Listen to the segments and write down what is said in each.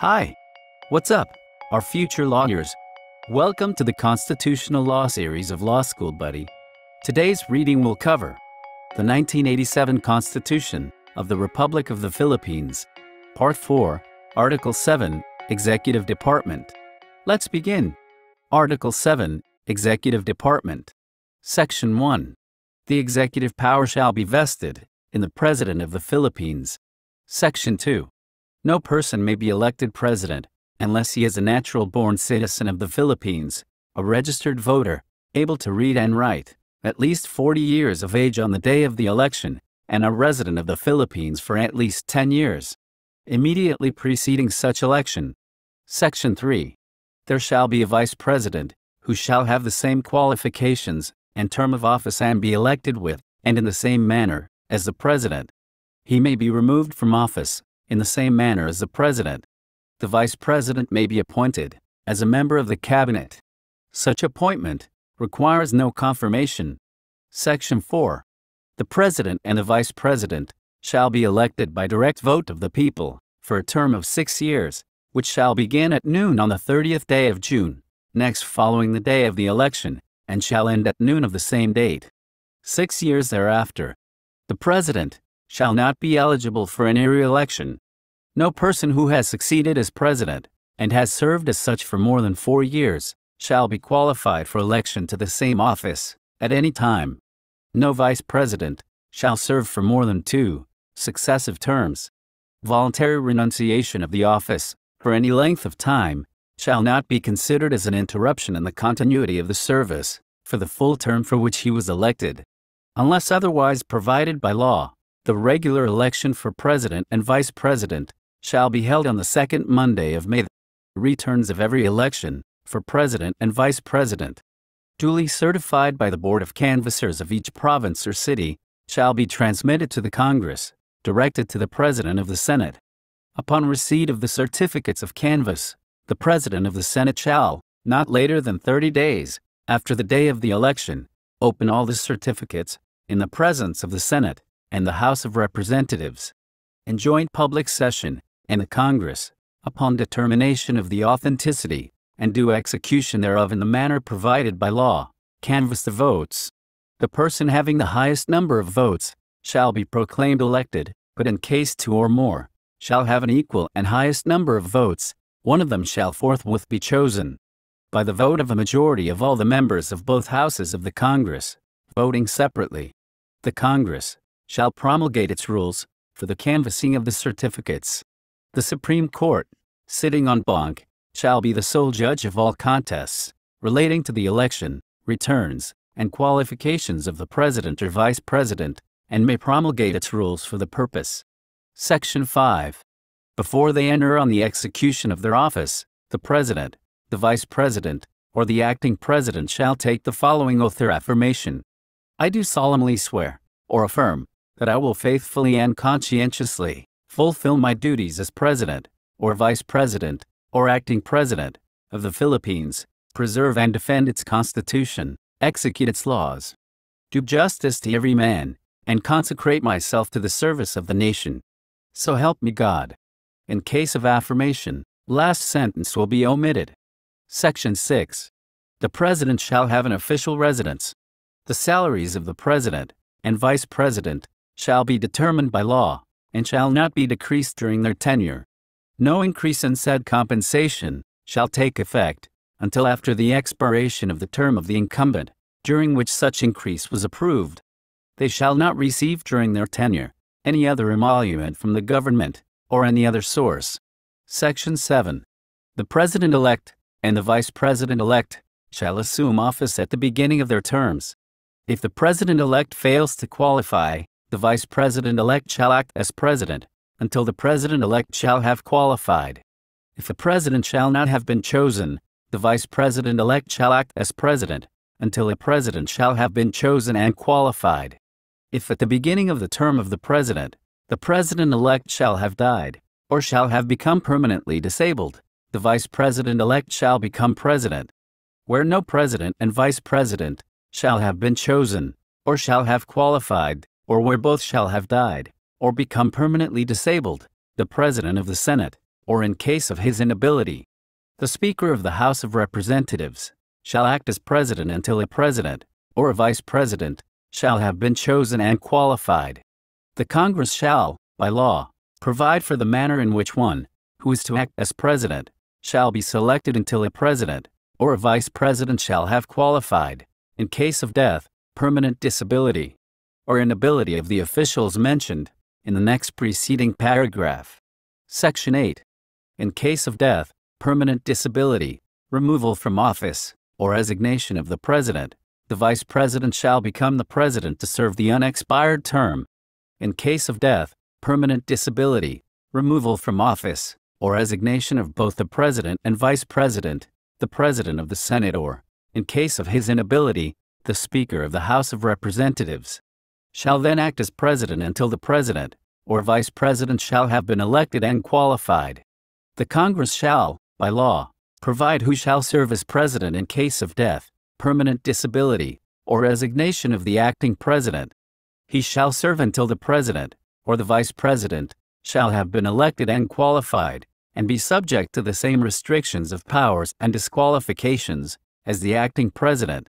Hi. What's up, our future lawyers? Welcome to the Constitutional Law series of Law School Buddy. Today's reading will cover the 1987 Constitution of the Republic of the Philippines, Part 4, Article 7, Executive Department. Let's begin. Article 7, Executive Department. Section 1. The executive power shall be vested in the President of the Philippines. Section 2. No person may be elected president unless he is a natural born citizen of the Philippines, a registered voter, able to read and write, at least 40 years of age on the day of the election, and a resident of the Philippines for at least 10 years. Immediately preceding such election. Section 3. There shall be a vice president, who shall have the same qualifications and term of office and be elected with, and in the same manner, as the president. He may be removed from office, in the same manner as the President. The Vice President may be appointed as a member of the Cabinet. Such appointment requires no confirmation. Section 4. The President and the Vice President shall be elected by direct vote of the people for a term of six years, which shall begin at noon on the 30th day of June, next following the day of the election, and shall end at noon of the same date. Six years thereafter, the President shall not be eligible for any re-election. No person who has succeeded as president and has served as such for more than four years shall be qualified for election to the same office at any time. No vice president shall serve for more than two successive terms. Voluntary renunciation of the office for any length of time shall not be considered as an interruption in the continuity of the service for the full term for which he was elected, unless otherwise provided by law. The regular election for president and vice president shall be held on the second Monday of May. Returns of every election for president and vice president, duly certified by the Board of Canvassers of each province or city, shall be transmitted to the Congress, directed to the President of the Senate. Upon receipt of the certificates of canvass, the President of the Senate shall, not later than 30 days after the day of the election, open all the certificates in the presence of the Senate and the House of Representatives, in joint public session, and the Congress, upon determination of the authenticity and due execution thereof in the manner provided by law, canvass the votes. The person having the highest number of votes shall be proclaimed elected, but in case two or more shall have an equal and highest number of votes, one of them shall forthwith be chosen. By the vote of a majority of all the members of both houses of the Congress, voting separately. The Congress, shall promulgate its rules for the canvassing of the certificates. The Supreme Court, sitting on banc, shall be the sole judge of all contests relating to the election, returns, and qualifications of the president or vice president, and may promulgate its rules for the purpose. Section 5. Before they enter on the execution of their office, the president, the vice president, or the acting president shall take the following oath or affirmation. I do solemnly swear, or affirm, that I will faithfully and conscientiously fulfill my duties as President, or Vice President, or Acting President of the Philippines, preserve and defend its Constitution, execute its laws, do justice to every man, and consecrate myself to the service of the nation. So help me God. In case of affirmation, last sentence will be omitted. Section 6. The President shall have an official residence. The salaries of the President and Vice President shall be determined by law, and shall not be decreased during their tenure. No increase in said compensation shall take effect until after the expiration of the term of the incumbent, during which such increase was approved. They shall not receive during their tenure any other emolument from the government or any other source. Section 7. The President elect and the Vice President elect shall assume office at the beginning of their terms. If the President elect fails to qualify the vice president-elect shall act as president, until the president-elect shall have qualified. If the president shall not have been chosen, the vice president-elect shall act as president, until a president shall have been chosen and qualified. If at the beginning of the term of the president, the president-elect shall have died, or shall have become permanently disabled, the vice president-elect shall become president. Where no president and vice president shall have been chosen, or shall have qualified, or where both shall have died, or become permanently disabled, the President of the Senate, or in case of his inability, the Speaker of the House of Representatives, shall act as President until a President, or a Vice President, shall have been chosen and qualified. The Congress shall, by law, provide for the manner in which one, who is to act as President, shall be selected until a President, or a Vice President shall have qualified, in case of death, permanent disability, or inability of the officials mentioned in the next preceding paragraph. Section 8. In case of death, permanent disability, removal from office, or resignation of the president, the vice president shall become the president to serve the unexpired term. In case of death, permanent disability, removal from office, or resignation of both the president and vice president, the president of the Senate or, in case of his inability, the Speaker of the House of Representatives, shall then act as president until the president or vice president shall have been elected and qualified. The Congress shall, by law, provide who shall serve as president in case of death, permanent disability, or resignation of the acting president. He shall serve until the president, or the vice president, shall have been elected and qualified, and be subject to the same restrictions of powers and disqualifications as the acting president.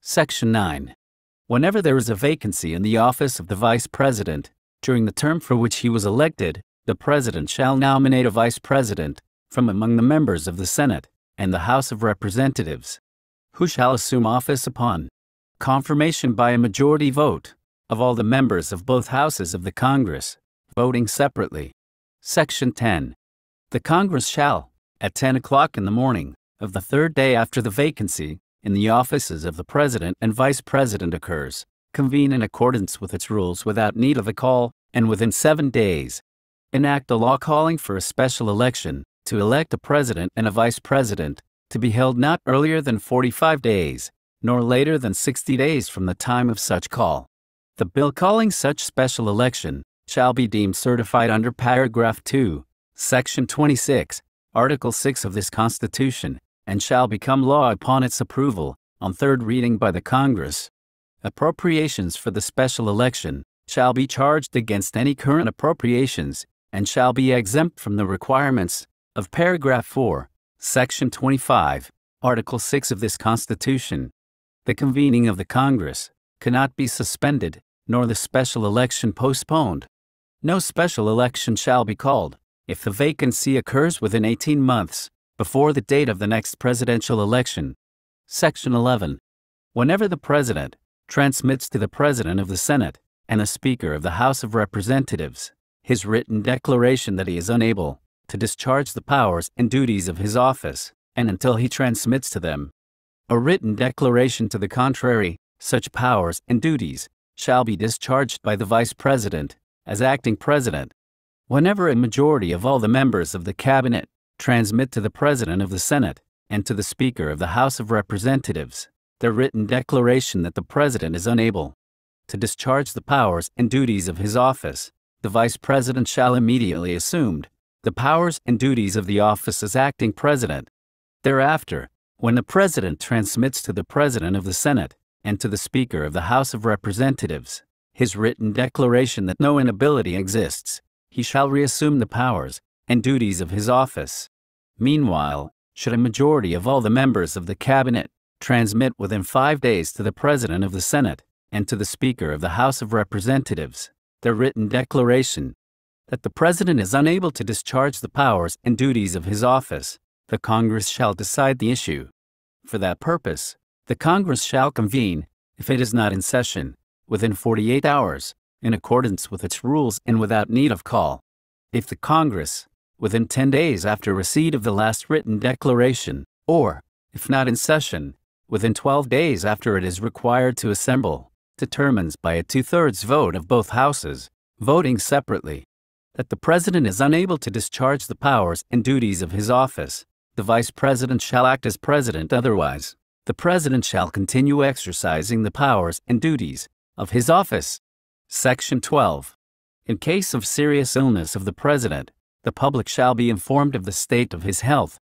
Section 9. Whenever there is a vacancy in the office of the vice president, during the term for which he was elected, the president shall nominate a vice president from among the members of the Senate and the House of Representatives, who shall assume office upon confirmation by a majority vote of all the members of both houses of the Congress, voting separately. Section 10. The Congress shall, at 10 o'clock in the morning of the third day after the vacancy, in the offices of the President and Vice President occurs, convene in accordance with its rules without need of a call, and within seven days, enact a law calling for a special election to elect a President and a Vice President to be held not earlier than 45 days, nor later than 60 days from the time of such call. The bill calling such special election shall be deemed certified under paragraph 2, section 26, article 6 of this Constitution, and shall become law upon its approval, on third reading by the Congress. Appropriations for the special election shall be charged against any current appropriations and shall be exempt from the requirements of paragraph 4, section 25, article 6 of this Constitution. The convening of the Congress cannot be suspended, nor the special election postponed. No special election shall be called if the vacancy occurs within 18 months before the date of the next presidential election. Section 11. Whenever the President transmits to the President of the Senate and the Speaker of the House of Representatives his written declaration that he is unable to discharge the powers and duties of his office, and until he transmits to them a written declaration to the contrary, such powers and duties shall be discharged by the Vice President as acting President. Whenever a majority of all the members of the Cabinet transmit to the President of the Senate and to the Speaker of the House of Representatives the written declaration that the President is unable to discharge the powers and duties of his office. The Vice President shall immediately assume the powers and duties of the office as acting President. Thereafter, when the President transmits to the President of the Senate and to the Speaker of the House of Representatives his written declaration that no inability exists, he shall reassume the powers and duties of his office. Meanwhile, should a majority of all the members of the Cabinet transmit within five days to the President of the Senate and to the Speaker of the House of Representatives their written declaration that the President is unable to discharge the powers and duties of his office, the Congress shall decide the issue. For that purpose, the Congress shall convene, if it is not in session, within 48 hours, in accordance with its rules and without need of call. If the Congress, within 10 days after receipt of the last written declaration, or, if not in session, within 12 days after it is required to assemble, determines by a two-thirds vote of both houses, voting separately, that the President is unable to discharge the powers and duties of his office. The Vice President shall act as President otherwise. The President shall continue exercising the powers and duties of his office. Section 12. In case of serious illness of the President, the public shall be informed of the state of his health.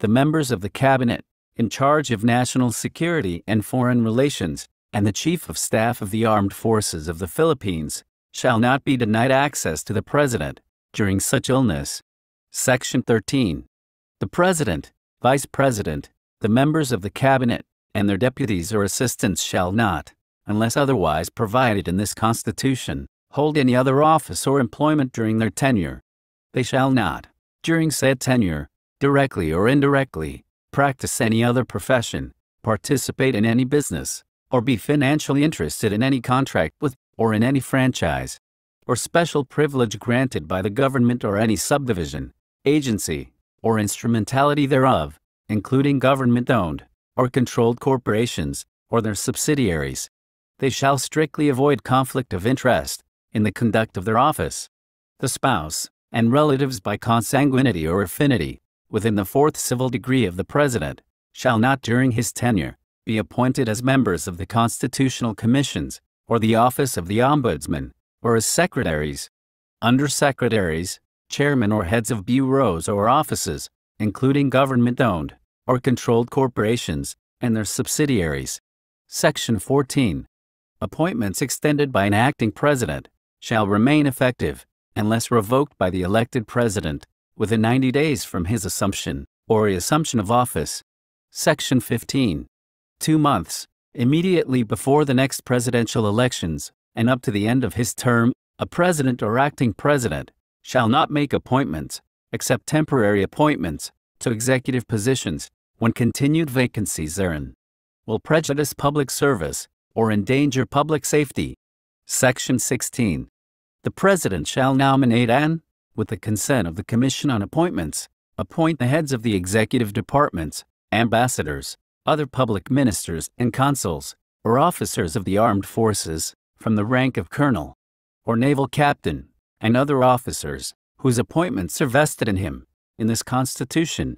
The members of the Cabinet, in charge of national security and foreign relations, and the Chief of Staff of the Armed Forces of the Philippines, shall not be denied access to the President during such illness. Section 13. The President, Vice President, the members of the Cabinet, and their deputies or assistants shall not, unless otherwise provided in this Constitution, hold any other office or employment during their tenure, they shall not, during said tenure, directly or indirectly, practice any other profession, participate in any business, or be financially interested in any contract with or in any franchise, or special privilege granted by the government or any subdivision, agency, or instrumentality thereof, including government owned or controlled corporations or their subsidiaries. They shall strictly avoid conflict of interest in the conduct of their office. The spouse, and relatives by consanguinity or affinity, within the fourth civil degree of the President, shall not during his tenure be appointed as members of the constitutional commissions, or the office of the Ombudsman, or as secretaries, under secretaries, chairmen or heads of bureaus or offices, including government-owned or controlled corporations and their subsidiaries. Section 14. Appointments extended by an acting president shall remain effective unless revoked by the elected president within 90 days from his assumption or assumption of office. Section 15. Two months, immediately before the next presidential elections and up to the end of his term, a president or acting president shall not make appointments, except temporary appointments, to executive positions when continued vacancies therein will prejudice public service or endanger public safety. Section 16. The President shall nominate and, with the consent of the Commission on Appointments, appoint the heads of the executive departments, ambassadors, other public ministers and consuls, or officers of the armed forces, from the rank of colonel or naval captain, and other officers, whose appointments are vested in him, in this Constitution.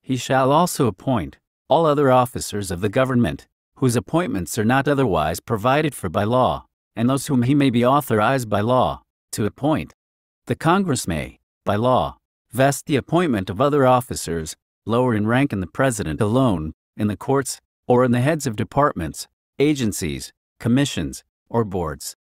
He shall also appoint all other officers of the government, whose appointments are not otherwise provided for by law and those whom he may be authorized by law to appoint. The Congress may, by law, vest the appointment of other officers, lower in rank than the President alone, in the courts, or in the heads of departments, agencies, commissions, or boards.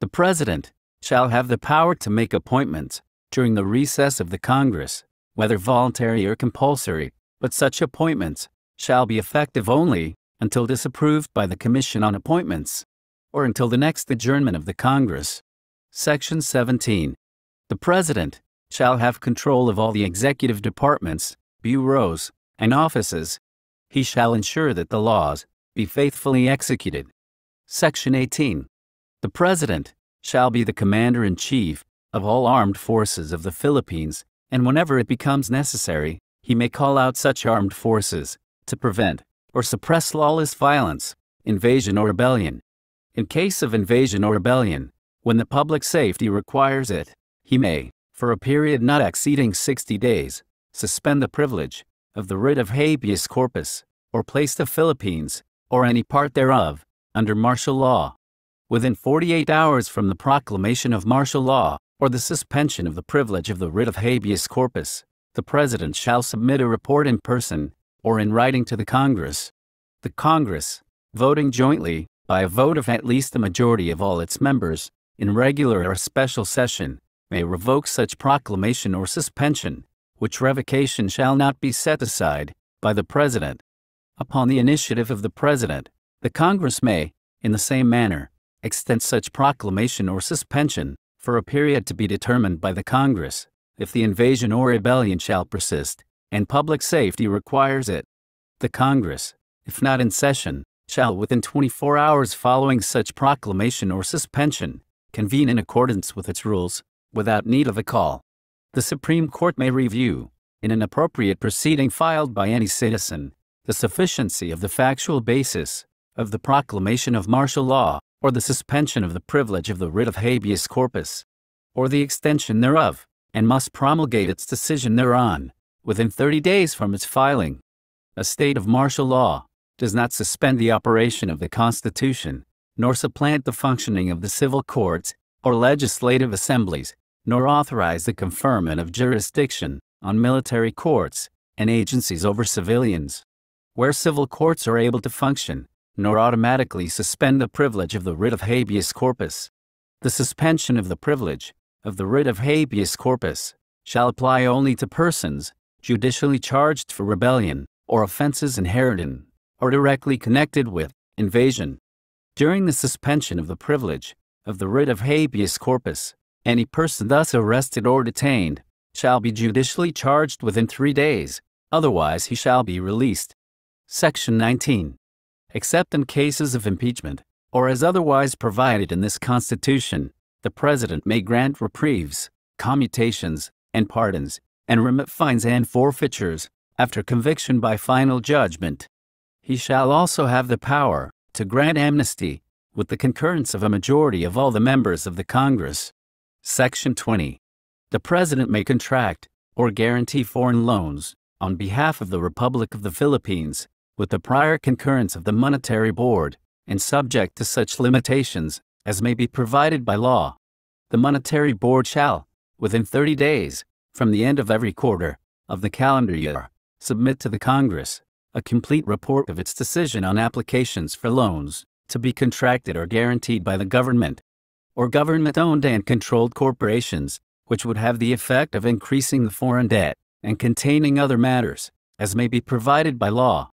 The President shall have the power to make appointments during the recess of the Congress, whether voluntary or compulsory, but such appointments shall be effective only until disapproved by the Commission on Appointments or until the next adjournment of the Congress. Section 17. The President shall have control of all the executive departments, bureaus, and offices. He shall ensure that the laws be faithfully executed. Section 18. The President shall be the Commander in Chief of all armed forces of the Philippines, and whenever it becomes necessary, he may call out such armed forces to prevent or suppress lawless violence, invasion, or rebellion. In case of invasion or rebellion, when the public safety requires it, he may, for a period not exceeding 60 days, suspend the privilege of the writ of habeas corpus, or place the Philippines, or any part thereof, under martial law. Within 48 hours from the proclamation of martial law, or the suspension of the privilege of the writ of habeas corpus, the President shall submit a report in person, or in writing to the Congress. The Congress, voting jointly, by a vote of at least the majority of all its members, in regular or special session, may revoke such proclamation or suspension, which revocation shall not be set aside by the President. Upon the initiative of the President, the Congress may, in the same manner, extend such proclamation or suspension for a period to be determined by the Congress, if the invasion or rebellion shall persist, and public safety requires it. The Congress, if not in session, shall within 24 hours following such proclamation or suspension convene in accordance with its rules, without need of a call. The Supreme Court may review, in an appropriate proceeding filed by any citizen, the sufficiency of the factual basis of the proclamation of martial law, or the suspension of the privilege of the writ of habeas corpus, or the extension thereof, and must promulgate its decision thereon, within 30 days from its filing. A state of martial law does not suspend the operation of the Constitution, nor supplant the functioning of the civil courts or legislative assemblies, nor authorize the conferment of jurisdiction on military courts and agencies over civilians. Where civil courts are able to function, nor automatically suspend the privilege of the writ of habeas corpus. The suspension of the privilege of the writ of habeas corpus shall apply only to persons judicially charged for rebellion or offenses inherent in are directly connected with invasion. During the suspension of the privilege of the writ of habeas corpus, any person thus arrested or detained shall be judicially charged within three days, otherwise he shall be released. Section 19. Except in cases of impeachment, or as otherwise provided in this Constitution, the President may grant reprieves, commutations, and pardons, and remit fines and forfeitures, after conviction by final judgment, he shall also have the power to grant amnesty with the concurrence of a majority of all the members of the Congress. Section 20. The President may contract or guarantee foreign loans on behalf of the Republic of the Philippines with the prior concurrence of the Monetary Board and subject to such limitations as may be provided by law. The Monetary Board shall, within 30 days from the end of every quarter of the calendar year, submit to the Congress a complete report of its decision on applications for loans to be contracted or guaranteed by the government or government-owned and controlled corporations, which would have the effect of increasing the foreign debt and containing other matters, as may be provided by law.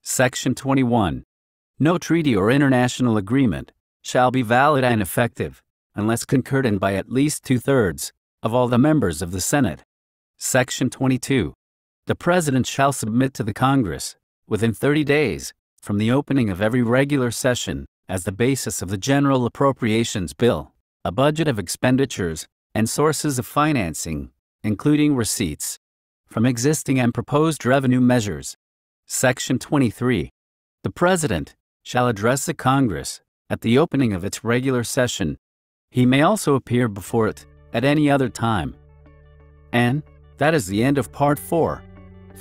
Section 21. No treaty or international agreement shall be valid and effective unless concurred in by at least two-thirds of all the members of the Senate. Section 22. The President shall submit to the Congress within 30 days from the opening of every regular session as the basis of the General Appropriations Bill, a budget of expenditures and sources of financing, including receipts from existing and proposed revenue measures. Section 23. The President shall address the Congress at the opening of its regular session. He may also appear before it at any other time. And that is the end of Part 4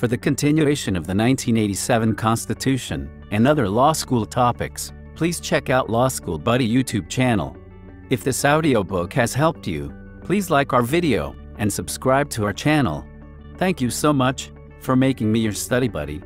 for the continuation of the 1987 Constitution and other law school topics, please check out Law School Buddy YouTube channel. If this audiobook has helped you, please like our video and subscribe to our channel. Thank you so much for making me your study buddy.